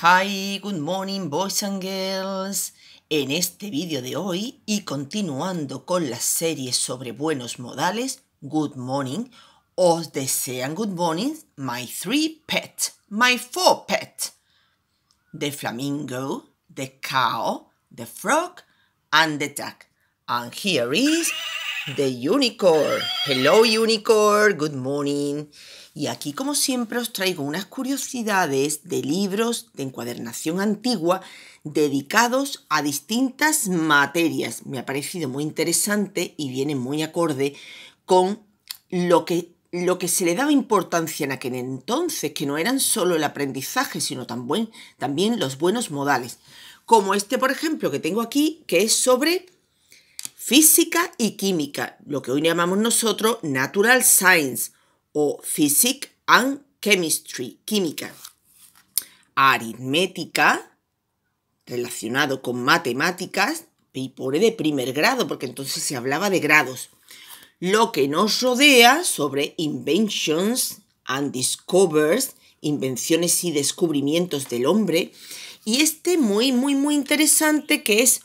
Hi, good morning boys and girls. En este vídeo de hoy y continuando con la serie sobre buenos modales, good morning, os desean good morning my three pet, my four pet. The flamingo, the cow, the frog and the duck. And here is The Unicorn. Hello Unicorn, good morning. Y aquí como siempre os traigo unas curiosidades de libros de encuadernación antigua dedicados a distintas materias. Me ha parecido muy interesante y viene muy acorde con lo que, lo que se le daba importancia en aquel entonces, que no eran solo el aprendizaje, sino también los buenos modales. Como este, por ejemplo, que tengo aquí, que es sobre física y química, lo que hoy llamamos nosotros Natural Science o Physics and Chemistry, química. Aritmética, relacionado con matemáticas, y pone de primer grado, porque entonces se hablaba de grados. Lo que nos rodea sobre inventions and discoveries, invenciones y descubrimientos del hombre, y este muy, muy, muy interesante que es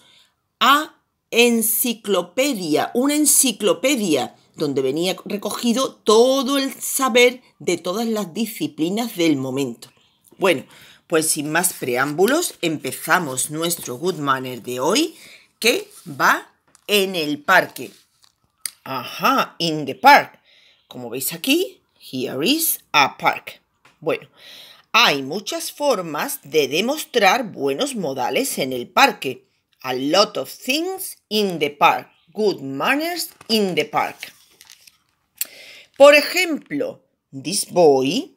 A enciclopedia, una enciclopedia donde venía recogido todo el saber de todas las disciplinas del momento. Bueno, pues sin más preámbulos, empezamos nuestro Good Manner de hoy, que va en el parque. Ajá, in the park. Como veis aquí, here is a park. Bueno, hay muchas formas de demostrar buenos modales en el parque. a lot of things in the park. Good manners in the park. Por ejemplo, this boy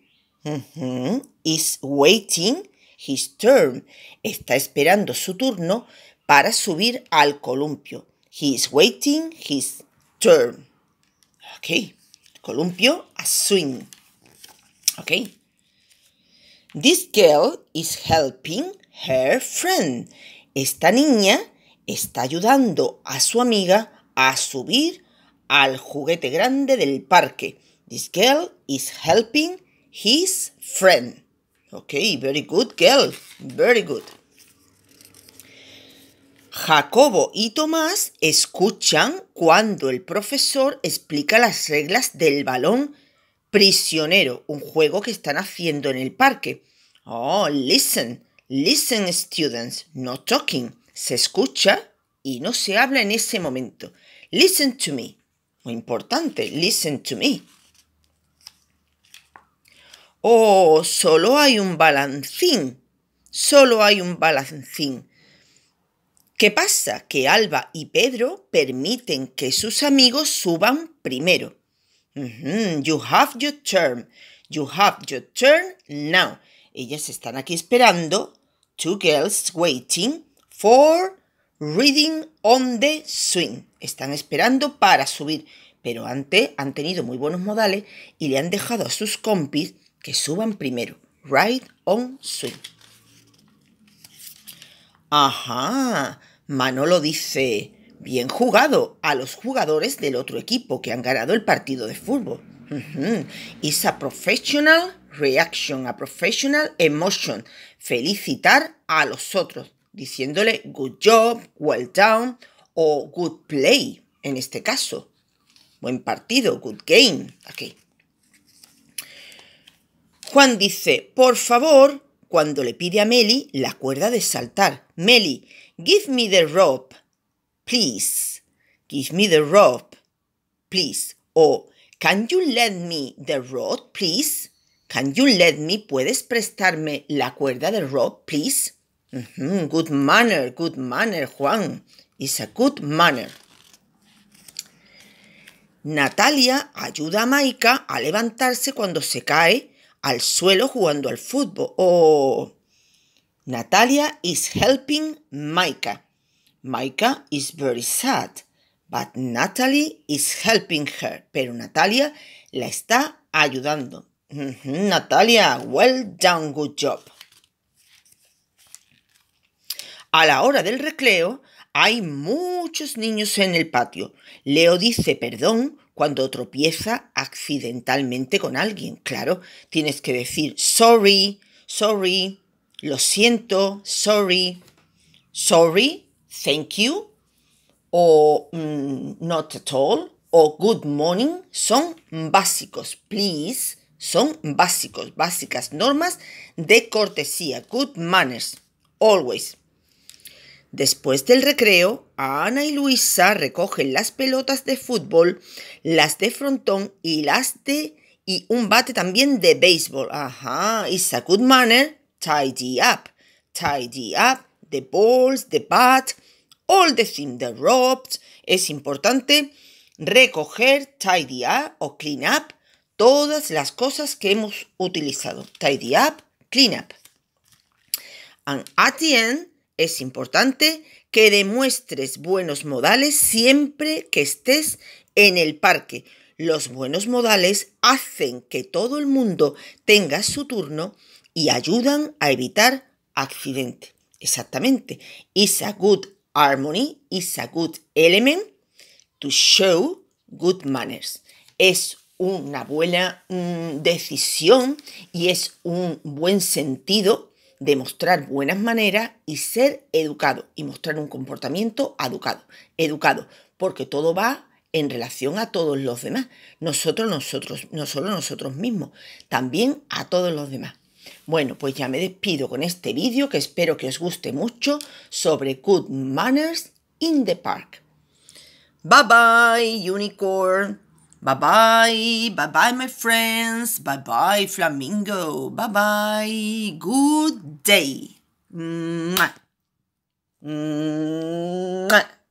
mm-hmm, is waiting his turn. Está esperando su turno para subir al columpio. He is waiting his turn. Okay. Columpio, a swing. Okay. This girl is helping her friend. Esta niña está ayudando a su amiga a subir al juguete grande del parque. This girl is helping his friend. Ok, very good girl, very good. Jacobo y Tomás escuchan cuando el profesor explica las reglas del balón prisionero, un juego que están haciendo en el parque. Oh, listen, Listen, students, no talking. Se escucha y no se habla en ese momento. Listen to me. Muy importante, listen to me. Oh, solo hay un balancín. Solo hay un balancín. ¿Qué pasa? Que Alba y Pedro permiten que sus amigos suban primero. Mm-hmm, you have your turn. You have your turn now. Ellas están aquí esperando Two girls waiting for reading on the swing. Están esperando para subir, pero antes han tenido muy buenos modales y le han dejado a sus compis que suban primero. Ride on swing. Ajá, Manolo dice, bien jugado a los jugadores del otro equipo que han ganado el partido de fútbol. Is a professional reaction, a professional emotion, felicitar a los otros, diciéndole good job, well done o good play, en este caso. Buen partido, good game, aquí. Juan dice, por favor, cuando le pide a Meli la cuerda de saltar. Meli, give me the rope, please. Give me the rope, please. O, can you lend me the rope, please? Can you let me? ¿Puedes prestarme la cuerda de rock, please? Good manner, good manner, Juan. It's a good manner. Natalia ayuda a Maika a levantarse cuando se cae al suelo jugando al fútbol. Oh. Natalia is helping Maika. Maika is very sad, but Natalie is helping her. Pero Natalia la está ayudando. Natalia, well done, good job. A la hora del recreo hay muchos niños en el patio. Leo dice perdón cuando tropieza accidentalmente con alguien. Claro, tienes que decir sorry, sorry, lo siento, sorry, sorry, thank you, o mm, not at all, o good morning. Son básicos. Please, son básicos, básicas normas de cortesía, good manners, always. Después del recreo, Ana y Luisa recogen las pelotas de fútbol, las de frontón y las de y un bate también de béisbol. Ajá, it's a good manner, tidy up, tidy up, the balls, the bat, all the things, the ropes. Es importante recoger, tidy up o clean up todas las cosas que hemos utilizado. Tidy up, clean up. And at the end, es importante que demuestres buenos modales siempre que estés en el parque. Los buenos modales hacen que todo el mundo tenga su turno y ayudan a evitar accidentes. Exactamente. It's a good harmony, is a good element to show good manners. Es una buena mm, decisión y es un buen sentido demostrar buenas maneras y ser educado y mostrar un comportamiento educado, educado, porque todo va en relación a todos los demás, nosotros, nosotros, no solo nosotros mismos, también a todos los demás. Bueno, pues ya me despido con este vídeo que espero que os guste mucho sobre Good Manners in the Park. Bye bye, Unicorn. Bye-bye, bye-bye my friends, bye-bye flamingo, bye-bye, good day. Mwah. Mwah.